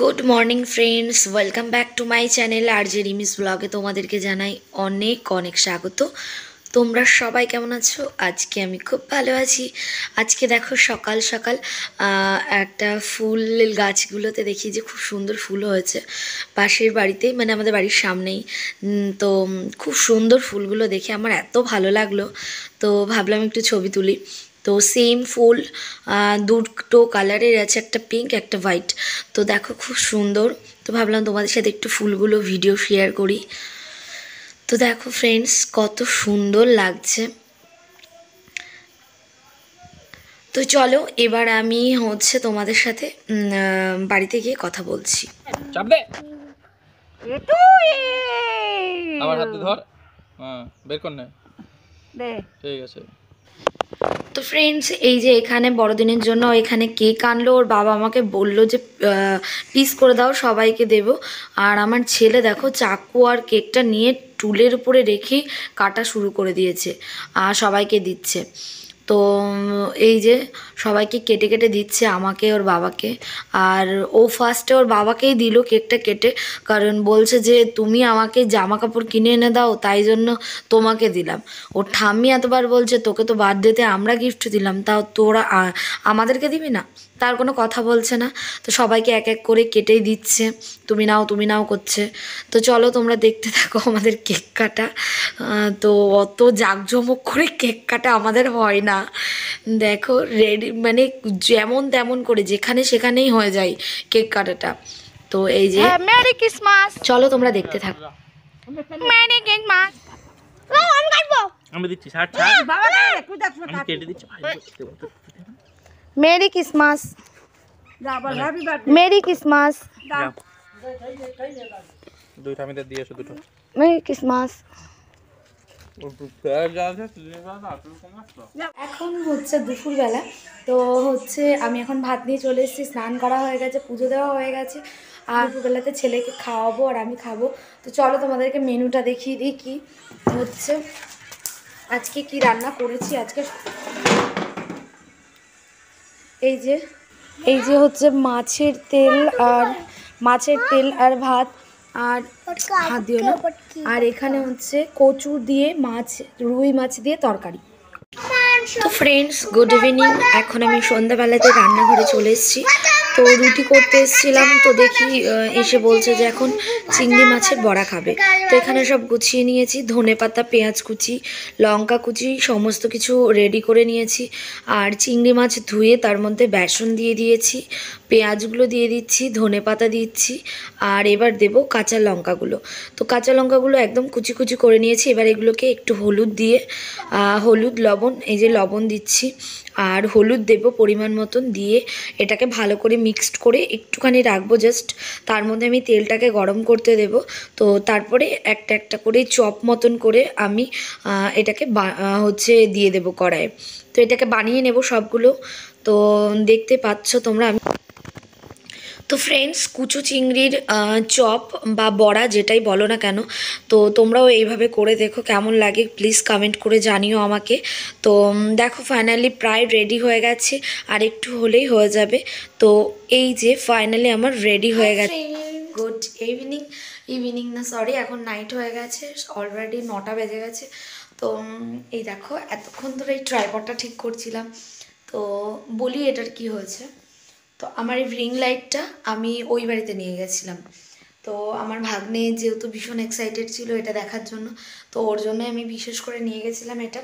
Good morning friends welcome back to my channel আর যে রিমিস ব্লগে তোমাদেরকে জানাই অনেক অনেক স্বাগত তোমরা সবাই কেমন আছো আজকে আমি খুব ভালো আছি আজকে দেখো সকাল সকাল একটা ফুল গাছগুলোতে দেখি যে খুব সুন্দর ফুল হয়েছে পাশের বাড়িতে মানে আমাদের বাড়ির সামনেই তো খুব সুন্দর ফুলগুলো দেখে আমার এত ভালো লাগলো তো ভাবলাম একটু ছবি তুলি তো সেম ফুল দুটো কালারের আছে একটা পিঙ্ক একটা হোয়াইট তো দেখো খুব সুন্দর তো ভাবলাম তোমাদের সাথে একটু ফুলগুলো ভিডিও শেয়ার করি তো দেখো ফ্রেন্ডস কত সুন্দর লাগছে তো চলো এবার আমি হচ্ছে তোমাদের সাথে বাড়িতে গিয়ে কথা বলছি আমার হাতে ধর হ্যাঁ, বের কর না ঠিক আছে তো ফ্রেন্ডস এই যে এখানে বড়দিনের জন্য এখানে কেক আনলো ওর বাবা আমাকে বললো যে পিস করে দাও সবাইকে দেব আর আমার ছেলে দেখো চাকু আর কেকটা নিয়ে টুলের উপরে রেখে কাটা শুরু করে দিয়েছে আর সবাইকে দিচ্ছে তো এই যে সবাইকে কেটে কেটে দিচ্ছে আমাকে ওর বাবাকে আর ও ফার্স্টে ওর বাবাকেই দিল কেকটা কেটে কারণ বলছে যে তুমি আমাকে জামা কাপড় কিনে এনে দাও তাই জন্য তোমাকে দিলাম ওর ঠাম্মি এতবার বলছে তোকে তো বার্থডেতে আমরা গিফট দিলাম তাও তোরা আমাদেরকে দিবি না তার কোনো কথা বলছে না তো সবাইকে এক এক করে কেটেই দিচ্ছে তুমি নাও তুমি নাও করছে তো চলো তোমরা দেখতে থাকো আমাদের কেক কাটা তো অত জাঁকজমক করে কেক কাটা আমাদের হয় না দেখো রেডি মানে যেমন তেমন করে যেখানে সেখানেই হয়ে যায় কেক কাটাটা তো এই যে হ্যাঁ, মেরি ক্রিসমাস চলো তোমরা দেখতে থাকো মেরি ক্রিসমাস আমি দিচ্ছি ছাড় ছাড় বাবা কেটে দিচ্ছি মেরি ক্রিসমাস মেরি ক্রিসমাস দুইটা মিনিট দিয়ে এসো দুটো মেরি ক্রিসমাস এখন হচ্ছে দুপুরবেলা তো হচ্ছে আমি এখন ভাত নিয়ে চলে এসেছি স্নান করা হয়ে গেছে পুজো দেওয়া হয়ে গেছে আর দুপুরবেলাতে ছেলেকে খাওয়াবো আর আমি খাবো তো চলো তোমাদেরকে মেনুটা দেখিয়ে দিই কি হচ্ছে আজকে কি রান্না করেছি আজকে এই যে এই যে হচ্ছে মাছের তেল আর মাছের তেল আর ভাত আর হাত দিও না আর এখানে হচ্ছে কচুর দিয়ে মাছ রুই মাছ দিয়ে তরকারি তো ফ্রেন্ডস গুড ইভিনিং এখন আমি সন্ধ্যাবেলাতে রান্নাঘরে চলে এসেছি তো রুটি করতে এসেছিলাম তো দেখি এসে বলছে যে এখন চিংড়ি মাছের বড়া খাবে তো এখানে সব গুছিয়ে নিয়েছি ধনে পাতা পেঁয়াজ কুচি লঙ্কা কুচি সমস্ত কিছু রেডি করে নিয়েছি আর চিংড়ি মাছ ধুয়ে তার মধ্যে বেসন দিয়ে দিয়েছি পেঁয়াজগুলো দিয়ে দিচ্ছি ধনে পাতা দিচ্ছি আর এবার দেব কাঁচা লঙ্কাগুলো তো কাঁচা লঙ্কাগুলো একদম কুচি কুচি করে নিয়েছি এবার এগুলোকে একটু হলুদ দিয়ে হলুদ লবণ এই যে লবণ দিচ্ছি আর হলুদ দেব পরিমাণ মতন দিয়ে এটাকে ভালো করে মিক্সড করে একটুখানি রাখবো জাস্ট তার মধ্যে আমি তেলটাকে গরম করতে দেব তো তারপরে একটা একটা করে চপ মতন করে আমি এটাকে হচ্ছে দিয়ে দেব কড়ায় তো এটাকে বানিয়ে নেব সবগুলো তো দেখতে পাচ্ছ তোমরা আমি তো ফ্রেন্ডস কুচু চিংড়ির চপ বা বড়া যেটাই বলো না কেন তো তোমরাও এইভাবে করে দেখো কেমন লাগে প্লিজ কমেন্ট করে জানিও আমাকে তো দেখো ফাইনালি প্রায় রেডি হয়ে গেছে আর একটু হলেই হয়ে যাবে তো এই যে ফাইনালি আমার রেডি হয়ে গেছে গুড ইভিনিং ইভিনিং না সরি এখন নাইট হয়ে গেছে অলরেডি নটা বেজে গেছে তো এই দেখো এতক্ষণ ধরে এই ট্রাইপডটা ঠিক করছিলাম তো বলি এটার কি হয়েছে তো আমার এই রিং লাইটটা আমি ওই বাড়িতে নিয়ে গেছিলাম তো আমার ভাগ্নে যেহেতু ভীষণ এক্সাইটেড ছিল এটা দেখার জন্য তো ওর জন্য আমি বিশেষ করে নিয়ে গেছিলাম এটা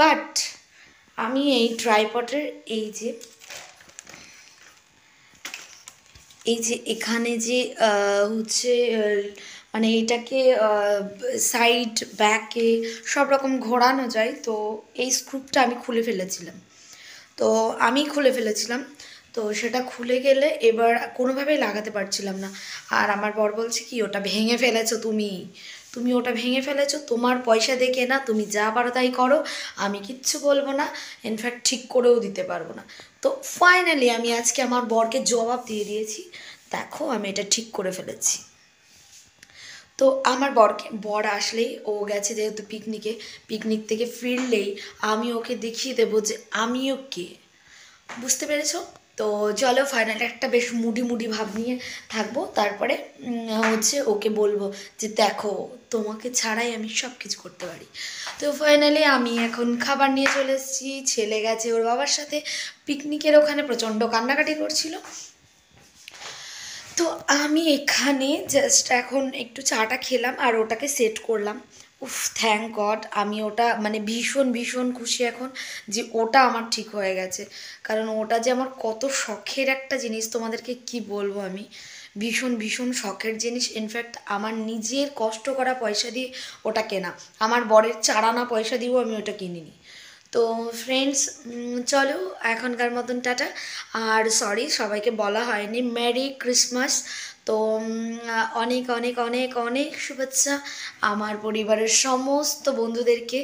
বাট আমি এই ট্রাইপটের এই যে এই যে এখানে যে হচ্ছে মানে এটাকে সাইড ব্যাকে সব রকম ঘোরানো যায় তো এই স্ক্রুপটা আমি খুলে ফেলেছিলাম তো আমি খুলে ফেলেছিলাম তো সেটা খুলে গেলে এবার কোনোভাবেই লাগাতে পারছিলাম না আর আমার বর বলছে কি ওটা ভেঙে ফেলেছো তুমি তুমি ওটা ভেঙে ফেলেছো তোমার পয়সা দেখে না তুমি যা পারো তাই করো আমি কিচ্ছু বলবো না ইনফ্যাক্ট ঠিক করেও দিতে পারবো না তো ফাইনালি আমি আজকে আমার বরকে জবাব দিয়ে দিয়েছি দেখো আমি এটা ঠিক করে ফেলেছি তো আমার বরকে বর আসলেই ও গেছে যেহেতু পিকনিকে পিকনিক থেকে ফিরলেই আমি ওকে দেখিয়ে দেবো যে আমিও কে বুঝতে পেরেছো তো চলো ফাইনাল একটা বেশ মুডি মুডি ভাব নিয়ে থাকবো তারপরে হচ্ছে ওকে বলবো যে দেখো তোমাকে ছাড়াই আমি সব কিছু করতে পারি তো ফাইনালি আমি এখন খাবার নিয়ে চলে এসেছি ছেলে গেছে ওর বাবার সাথে পিকনিকের ওখানে প্রচণ্ড কান্নাকাটি করছিল তো আমি এখানে জাস্ট এখন একটু চাটা খেলাম আর ওটাকে সেট করলাম উফ থ্যাংক গড আমি ওটা মানে ভীষণ ভীষণ খুশি এখন যে ওটা আমার ঠিক হয়ে গেছে কারণ ওটা যে আমার কত শখের একটা জিনিস তোমাদেরকে কি বলবো আমি ভীষণ ভীষণ শখের জিনিস ইনফ্যাক্ট আমার নিজের কষ্ট করা পয়সা দিয়ে ওটা কেনা আমার বরের চারানা পয়সা দিয়েও আমি ওটা কিনিনি তো ফ্রেন্ডস চলো এখনকার মতন টাটা আর সরি সবাইকে বলা হয়নি ম্যারি ক্রিসমাস তো অনেক অনেক অনেক অনেক শুভেচ্ছা আমার পরিবারের সমস্ত বন্ধুদেরকে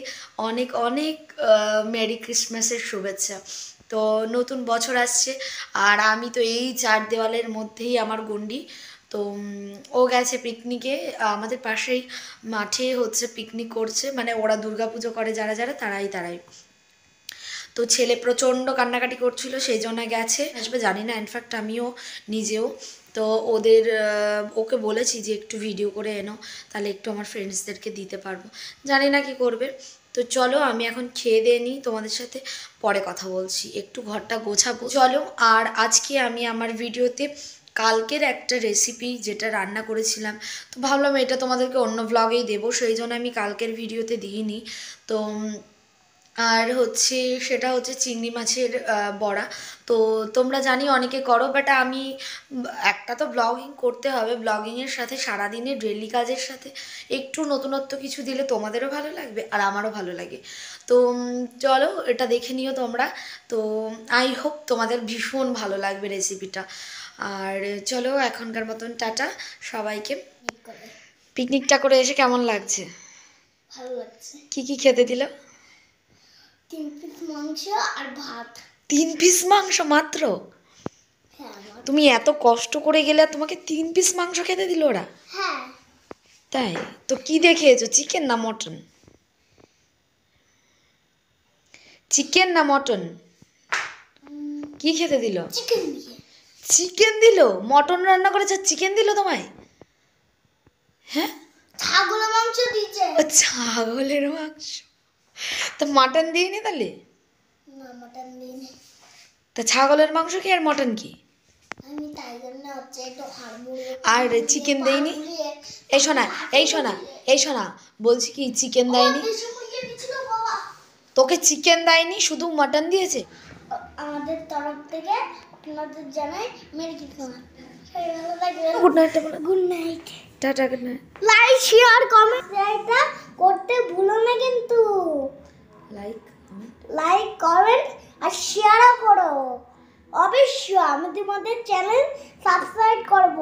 অনেক অনেক মেরি ক্রিসমাসের শুভেচ্ছা তো নতুন বছর আসছে আর আমি তো এই চার দেওয়ালের মধ্যেই আমার গন্ডি তো ও গেছে পিকনিকে আমাদের পাশেই মাঠে হচ্ছে পিকনিক করছে মানে ওরা দুর্গাপুজো করে যারা যারা তারাই তারাই তো ছেলে প্রচণ্ড কান্নাকাটি করছিল সেই জন্য গেছে আসবে জানি না ইনফ্যাক্ট আমিও নিজেও তো ওদের ওকে বলেছি যে একটু ভিডিও করে এনো তাহলে একটু আমার ফ্রেন্ডসদেরকে দিতে পারবো জানি না কি করবে তো চলো আমি এখন খেয়ে দিয়ে নিই তোমাদের সাথে পরে কথা বলছি একটু ঘরটা গোছাবো চলো আর আজকে আমি আমার ভিডিওতে কালকের একটা রেসিপি যেটা রান্না করেছিলাম তো ভাবলাম এটা তোমাদেরকে অন্য ব্লগেই দেবো সেই জন্য আমি কালকের ভিডিওতে দিইনি তো আর হচ্ছে সেটা হচ্ছে চিংড়ি মাছের বড়া তো তোমরা জানি অনেকে করো বাট আমি একটা তো ব্লগিং করতে হবে ব্লগিংয়ের সাথে সারাদিনের ডেলি কাজের সাথে একটু নতুনত্ব কিছু দিলে তোমাদেরও ভালো লাগবে আর আমারও ভালো লাগে তো চলো এটা দেখে নিও তোমরা তো আই হোপ তোমাদের ভীষণ ভালো লাগবে রেসিপিটা আর চলো এখনকার মতন টাটা সবাইকে পিকনিকটা করে এসে কেমন লাগছে ভালো লাগছে কী কী খেতে দিল তিন পিস মাংস আর ভাত তিন পিস মাংস মাত্র হ্যাঁ, তুমি এত কষ্ট করে গেলে তোমাকে তিন পিস মাংস খেতে দিল ওরা হ্যাঁ। তাই তো কি দেখিয়েছো চিকেন না মটন চিকেন না মটন কি খেতে দিল চিকেন দিল মটন রান্না করেছে চিকেন দিল তোমায় হ্যাঁ ছাগলের মাংস দিয়েছে ছাগলের মাংস তো মাটন দিইনি তাহলে তা ছাগলের মাংস কি আর মটন কি আর চিকেন দেইনি এই শোনা এই শোনা এই শোনা বলছি কি চিকেন দেয়নি তোকে চিকেন দেয়নি শুধু মাটন দিয়েছে আমাদের তরফ থেকে আপনাদের জানাই গুড নাইট গুড নাইট টাটা good night like share comment করতে ভুলো না কিন্তু লাইক লাইক কমেন্ট আর শেয়ারও করো অবশ্যই আমাদের মধ্যে চ্যানেল সাবস্ক্রাইব করব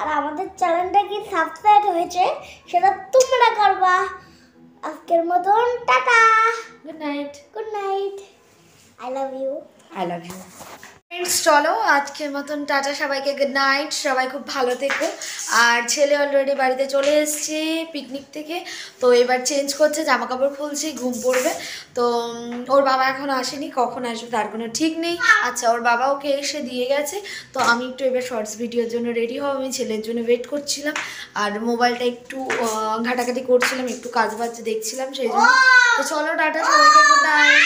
আর আমাদের চ্যানেলটা কি সাবস্ক্রাইব হয়েছে সেটা তোমরা করবা আজকের মতন টাটা good night good night I love you I love you friends চলো আজকের মতন টাটা সবাইকে গুড নাইট সবাই খুব ভালো থেকো আর ছেলে অলরেডি বাড়িতে চলে এসছে পিকনিক থেকে তো এবার চেঞ্জ করছে জামা কাপড় খুলছে ঘুম পড়বে তো ওর বাবা এখন আসেনি কখন আসবে তার কোনো ঠিক নেই আচ্ছা ওর বাবা ওকে এসে দিয়ে গেছে তো আমি একটু এবার শর্টস ভিডিওর জন্য রেডি হব আমি ছেলের জন্য ওয়েট করছিলাম আর মোবাইলটা একটু ঘাটাঘাটি করছিলাম একটু কাজ বাজ দেখছিলাম সেই জন্য তো চলো টাটা সবাইকে গুড নাইট